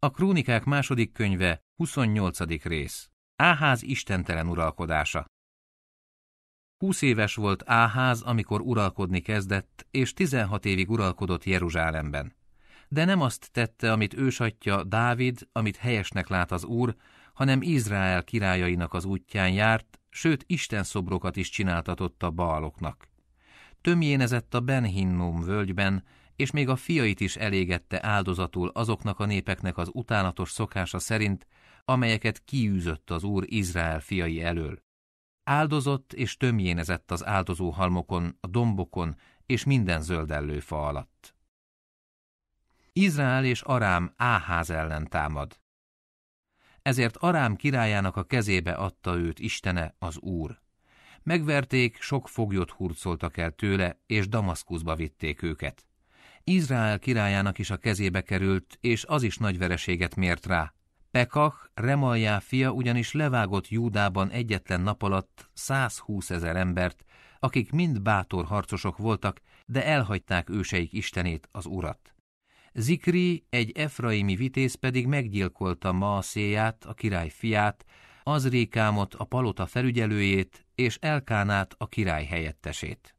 A Krónikák második könyve, 28. rész. Áház istentelen uralkodása. Húsz éves volt Áház, amikor uralkodni kezdett, és 16 évig uralkodott Jeruzsálemben. De nem azt tette, amit ősatja Dávid, amit helyesnek lát az Úr, hanem Izrael királyainak az útján járt, sőt Isten szobrokat is csináltatott a baaloknak. Tömjénezett a Benhinnum völgyben, és még a fiait is elégette áldozatul azoknak a népeknek az utálatos szokása szerint, amelyeket kiűzött az Úr Izrael fiai elől. Áldozott és tömjénezett az áldozó halmokon a dombokon és minden zöldellő fa alatt. Izrael és Arám Áház ellen támad. Ezért Arám királyának a kezébe adta őt Istene, az Úr. Megverték, sok foglyot hurcoltak el tőle, és Damaszkuszba vitték őket. Izrael királyának is a kezébe került, és az is nagy vereséget mért rá. Pekach, Remaljá fia ugyanis levágott Júdában egyetlen nap alatt 120 ezer embert, akik mind bátor harcosok voltak, de elhagyták őseik istenét, az urat. Zikri, egy efraimi vitéz pedig meggyilkolta Maaszéját, a király fiát, Azrékámot, a palota felügyelőjét, és Elkánát, a király helyettesét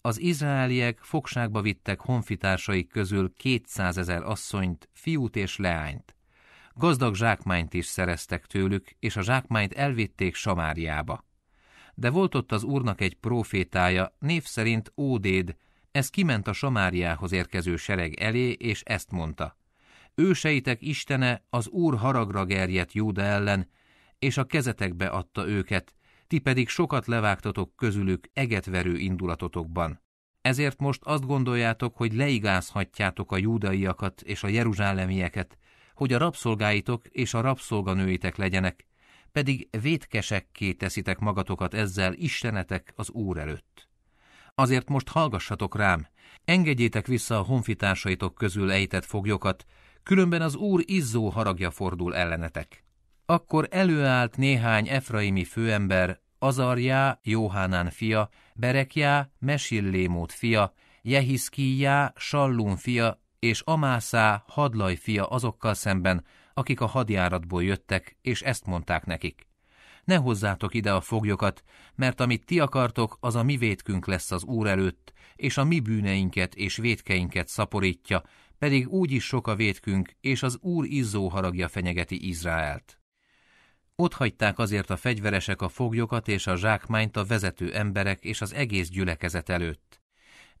az izraeliek fogságba vittek honfitársaik közül 200 ezer asszonyt, fiút és leányt. Gazdag zsákmányt is szereztek tőlük, és a zsákmányt elvitték Samáriába. De volt ott az úrnak egy profétája, név szerint Ódéd, ez kiment a Samáriához érkező sereg elé, és ezt mondta. Őseitek istene az úr haragra gerjedt Júda ellen, és a kezetekbe adta őket, ti pedig sokat levágtatok közülük egetverő indulatotokban. Ezért most azt gondoljátok, hogy leigázhatjátok a júdaiakat és a jeruzsálemieket, hogy a rabszolgáitok és a rabszolganőitek legyenek, pedig vétkesekké teszitek magatokat ezzel Istenetek az Úr előtt. Azért most hallgassatok rám, engedjétek vissza a honfitársaitok közül ejtett foglyokat, különben az Úr izzó haragja fordul ellenetek. Akkor előállt néhány efraimi főember, Azarjá, Jóhánán fia, Berekjá, Mesillémót fia, Jehiszkíjá, Sallún fia és Amászá, Hadlaj fia azokkal szemben, akik a hadjáratból jöttek, és ezt mondták nekik. Ne hozzátok ide a foglyokat, mert amit ti akartok, az a mi vétkünk lesz az Úr előtt, és a mi bűneinket és vétkeinket szaporítja, pedig úgy is sok a vétkünk és az Úr izzó haragja fenyegeti Izraelt. Ott hagyták azért a fegyveresek a foglyokat és a zsákmányt a vezető emberek és az egész gyülekezet előtt.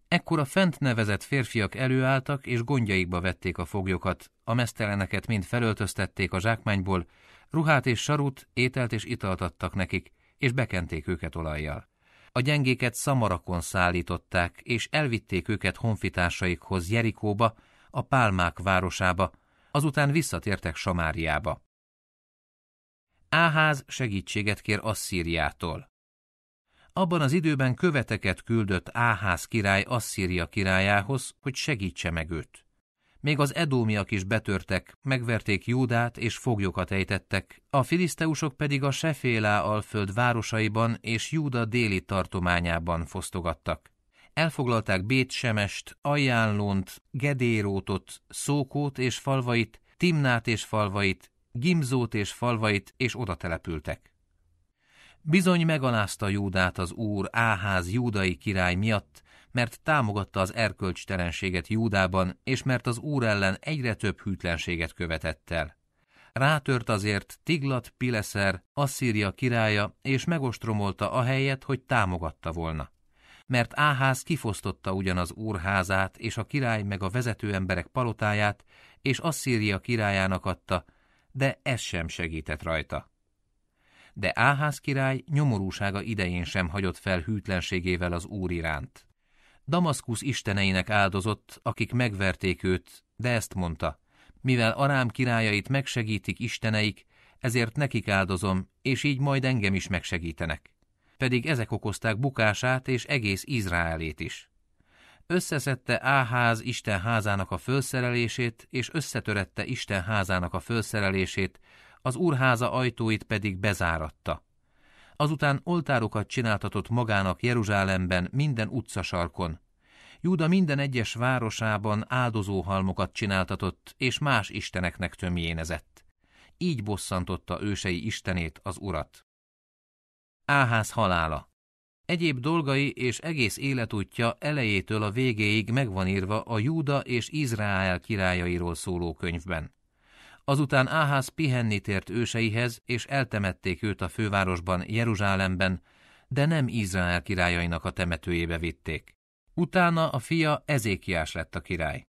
Ekkor a fent nevezett férfiak előálltak és gondjaikba vették a foglyokat, a meszteleneket mind felöltöztették a zsákmányból, ruhát és sarut, ételt és italt adtak nekik, és bekenték őket olajjal. A gyengéket szamarakon szállították, és elvitték őket honfitársaikhoz Jerikóba, a pálmák városába, azután visszatértek Samáriába. Áház segítséget kér Asszíriától. Abban az időben követeket küldött Áház király Asszíria királyához, hogy segítse meg őt. Még az edómiak is betörtek, megverték Júdát és foglyokat ejtettek, a filiszteusok pedig a Sefélá alföld városaiban és Júda déli tartományában fosztogattak. Elfoglalták Bétsemest, Ajánlont, Gedérótot, Szókót és falvait, Timnát és falvait, Gimzót és falvait, és oda települtek. Bizony megalázta Júdát az úr Áház júdai király miatt, mert támogatta az erkölcstelenséget Júdában, és mert az úr ellen egyre több hűtlenséget követett el. Rátört azért Tiglat Pileszer, Asszíria királya, és megostromolta a helyet, hogy támogatta volna. Mert Áház kifosztotta ugyanaz úrházát, és a király meg a vezető emberek palotáját, és Asszíria királyának adta, de ez sem segített rajta. De Áház király nyomorúsága idején sem hagyott fel hűtlenségével az úr iránt. Damaszkusz isteneinek áldozott, akik megverték őt, de ezt mondta, mivel Arám királyait megsegítik isteneik, ezért nekik áldozom, és így majd engem is megsegítenek. Pedig ezek okozták bukását és egész Izraelét is. Összeszedte Áház Isten házának a fölszerelését, és összetörette Isten házának a fölszerelését, az úrháza ajtóit pedig bezáratta. Azután oltárokat csináltatott magának Jeruzsálemben minden utcasarkon. Júda minden egyes városában áldozóhalmokat csináltatott, és más isteneknek tömjénezett. Így bosszantotta ősei istenét az urat. Áház halála Egyéb dolgai és egész életútja elejétől a végéig megvan írva a Júda és Izrael királyairól szóló könyvben. Azután Áház pihenni tért őseihez, és eltemették őt a fővárosban, Jeruzsálemben, de nem Izrael királyainak a temetőjébe vitték. Utána a fia Ezékiás lett a király.